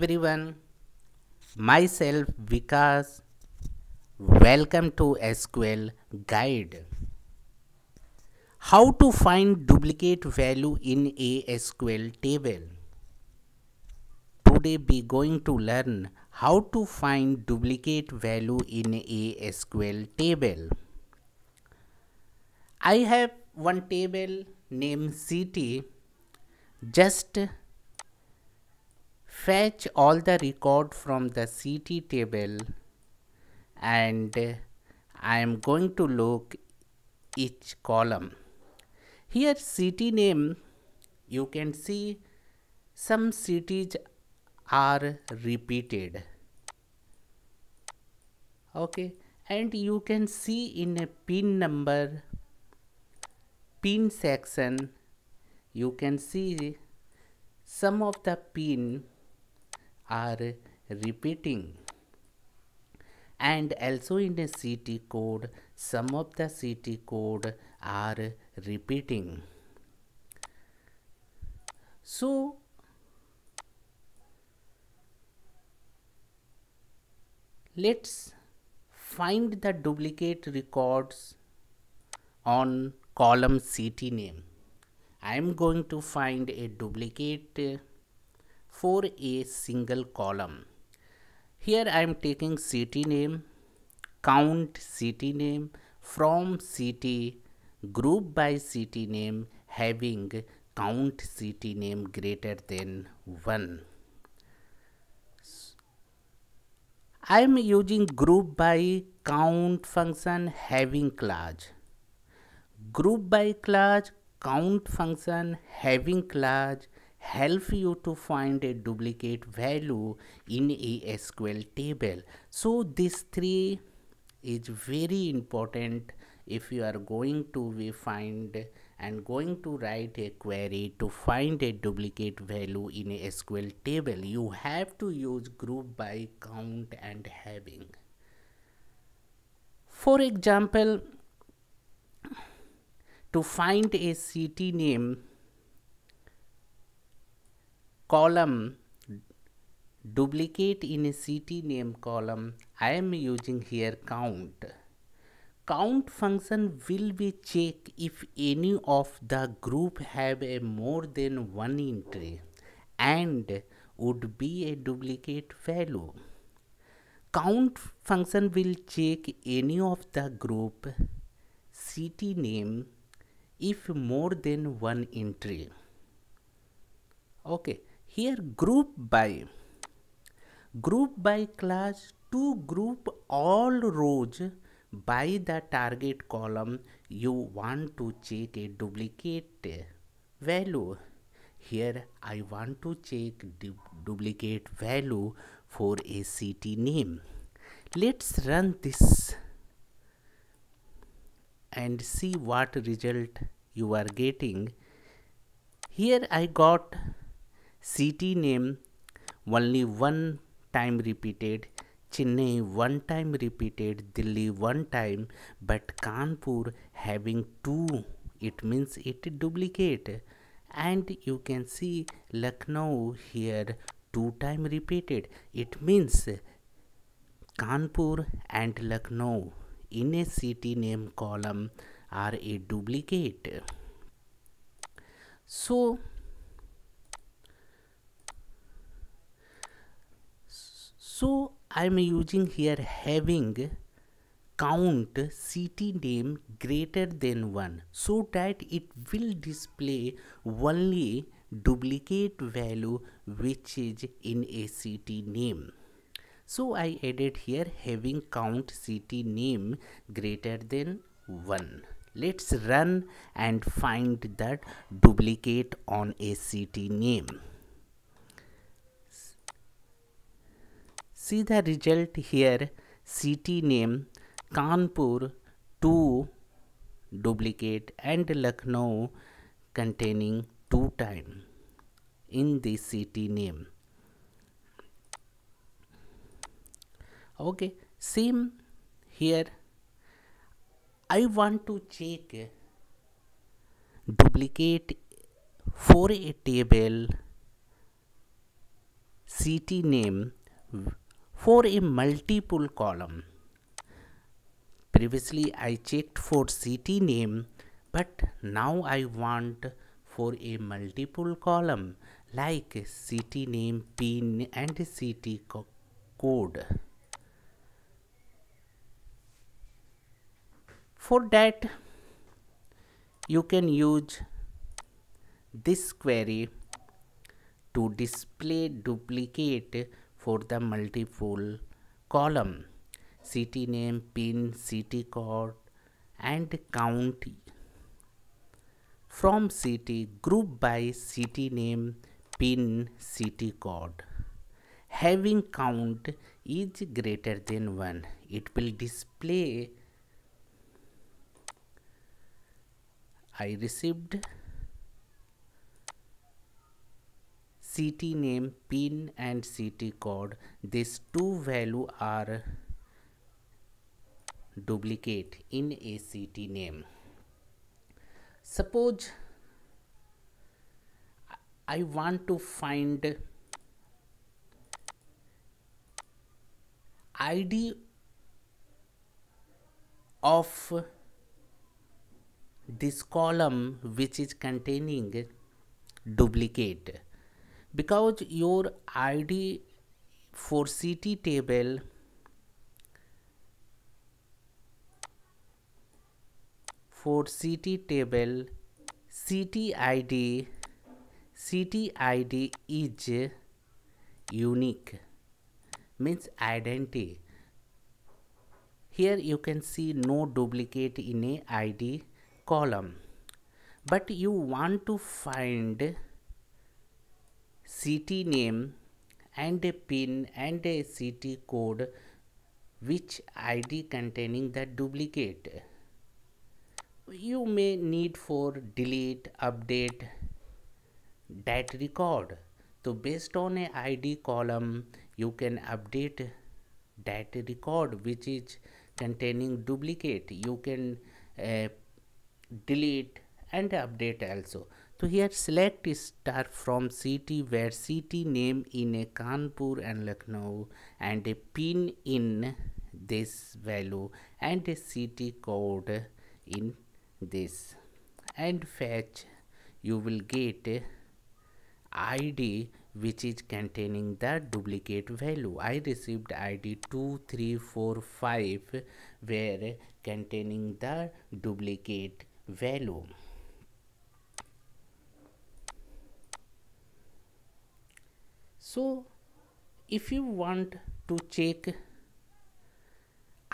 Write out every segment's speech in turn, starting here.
everyone myself Vikas welcome to SQL guide how to find duplicate value in a SQL table today be going to learn how to find duplicate value in a SQL table I have one table named CT just fetch all the record from the CT table and I am going to look each column. Here CT name you can see some cities are repeated. Okay and you can see in a pin number pin section you can see some of the pin are repeating and also in a CT code some of the CT code are repeating so let's find the duplicate records on column CT name I am going to find a duplicate for a single column. Here I am taking city name, count city name, from city, group by city name having count city name greater than 1. I am using group by count function having clause. Group by clause, count function having clause help you to find a duplicate value in a SQL table. So these three is very important if you are going to find and going to write a query to find a duplicate value in a SQL table. You have to use group by count and having. For example, to find a city name column duplicate in a city name column I am using here count count function will be check if any of the group have a more than one entry and would be a duplicate value count function will check any of the group city name if more than one entry okay here group by group by class to group all rows by the target column you want to check a duplicate value here i want to check du duplicate value for a city name let's run this and see what result you are getting here i got city name only one time repeated Chennai one time repeated, Delhi one time, but Kanpur having two, it means it duplicate. And you can see Lucknow here two time repeated. It means Kanpur and Lucknow in a city name column are a duplicate. So so i'm using here having count city name greater than 1 so that it will display only duplicate value which is in a city name so i added here having count city name greater than 1 let's run and find that duplicate on a city name see the result here city name Kanpur 2 duplicate and Lucknow containing 2 time in the city name okay same here I want to check duplicate for a table city name for a multiple column. Previously I checked for city name but now I want for a multiple column like city name pin and city co code. For that you can use this query to display duplicate for the multiple column city name, pin, city code and county. From city, group by city name, pin, city code. Having count is greater than 1, it will display I received ct name pin and ct code these two value are duplicate in a ct name suppose I want to find id of this column which is containing duplicate because your id for ct table for ct table ct id ct id is unique means identity here you can see no duplicate in a id column but you want to find city name and a pin and a city code which id containing the duplicate you may need for delete update that record so based on a id column you can update that record which is containing duplicate you can uh, delete and update also so here select star from city where city name in a Kanpur and Lucknow and a pin in this value and a city code in this and fetch you will get id which is containing the duplicate value i received id 2345 where containing the duplicate value so if you want to check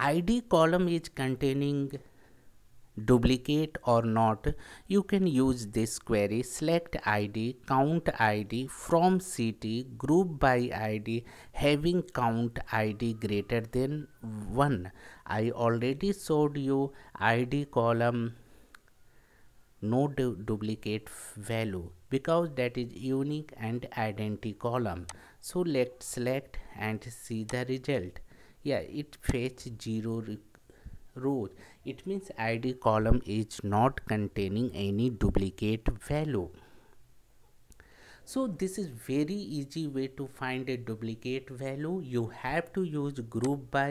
id column is containing duplicate or not you can use this query select id count id from city group by id having count id greater than 1 i already showed you id column no du duplicate value because that is unique and identity column so let's select and see the result yeah it fetch zero rows it means id column is not containing any duplicate value so this is very easy way to find a duplicate value you have to use group by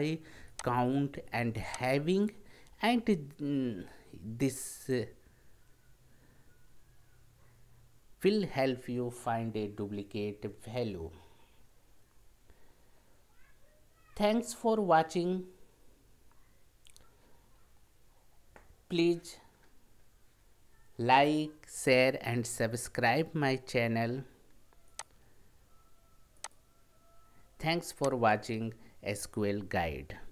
count and having and mm, this uh, will help you find a duplicate value. Thanks for watching. Please like, share and subscribe my channel. Thanks for watching SQL Guide.